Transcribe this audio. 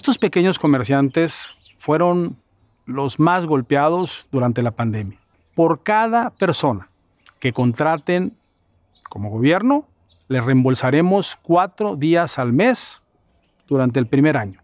Estos pequeños comerciantes fueron los más golpeados durante la pandemia. Por cada persona que contraten como gobierno, les reembolsaremos cuatro días al mes durante el primer año.